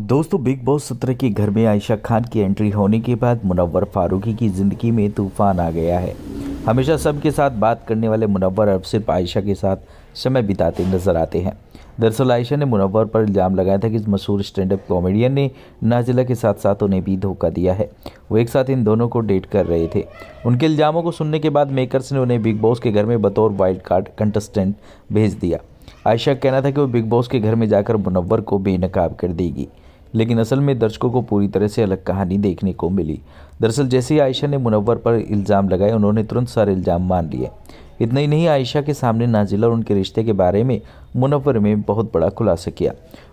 दोस्तों big boss सत्र के घर में आयशा खान की एंट्री होने के बाद मुनव्वर फारूकी की ज़िंदगी में तूफान आ गया है हमेशा सबके साथ बात करने वाले मुनव्वर अब सिर्फ आयशा के साथ समय बिताते नजर आते हैं दरअसल आयशा ने मुनव्वर पर इल्ज़ाम लगाया था कि इस मशहूर स्टैंड अप कॉमेडियन ने नाजिला के साथ साथ उन्हें भी धोखा दिया है वो एक साथ इन दोनों को डेट कर रहे थे उनके इल्ज़ामों को सुनने के बाद मेकर्स ने उन्हें बिग बॉस के घर में बतौर वाइल्ड कार्ड कंटेस्टेंट भेज दिया आयशा कहना था कि वो बिग बॉस के घर में जाकर मुनव्वर को बेनकाब कर देगी लेकिन असल में दर्शकों को पूरी तरह से अलग कहानी देखने को मिली दरअसल जैसे ही आयशा ने मुनव्वर पर इल्ज़ाम लगाए उन्होंने तुरंत सारे इल्ज़ाम मान लिए इतना ही नहीं आयशा के सामने नाजिला और उनके रिश्ते के बारे में मुनव्वर में बहुत बड़ा खुलासा किया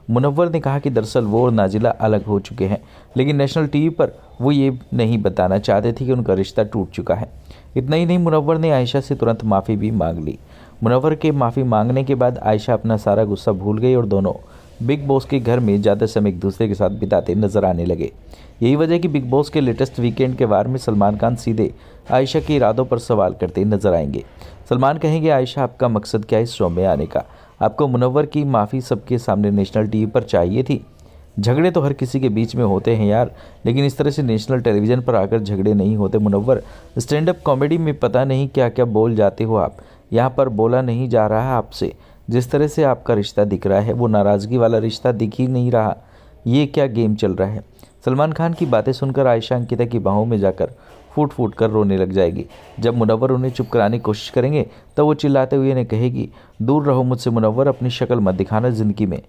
मुनव्वर ने कहा कि दरअसल वो और नाजिला अलग हो चुके हैं लेकिन नेशनल टीवी पर वो ये नहीं बताना चाहते थे कि उनका रिश्ता टूट चुका है इतना ही नहीं मुनव्वर ने आयशा से तुरंत माफ़ी भी मांग ली मुनव्वर के माफ़ी मांगने के बाद आयशा अपना सारा गुस्सा भूल गई और दोनों बिग बॉस के घर में ज़्यादा समय एक दूसरे के साथ बिताते नजर आने लगे यही वजह कि बिग बॉस के लेटेस्ट वीकेंड के बारे में सलमान खान सीधे आयशा के इरादों पर सवाल करते नजर आएंगे सलमान कहेंगे आयशा आपका मकसद क्या है इस शो में आने का आपको मुनवर की माफ़ी सबके सामने नेशनल टीवी पर चाहिए थी झगड़े तो हर किसी के बीच में होते हैं यार लेकिन इस तरह से नेशनल टेलीविज़न पर आकर झगड़े नहीं होते मुनवर स्टैंड अप कॉमेडी में पता नहीं क्या क्या बोल जाते हो आप यहाँ पर बोला नहीं जा रहा आपसे जिस तरह से आपका रिश्ता दिख रहा है वो नाराज़गी वाला रिश्ता दिख ही नहीं रहा ये क्या गेम चल रहा है सलमान खान की बातें सुनकर आयशा अंकिता की बाहों में जाकर फूट फूट कर रोने लग जाएगी जब मुनवर उन्हें चुप कराने की कोशिश करेंगे तब वो चिल्लाते हुए इन्हें कहेगी दूर रहो मुझसे मुनवर अपनी शक्ल मत दिखाना ज़िंदगी में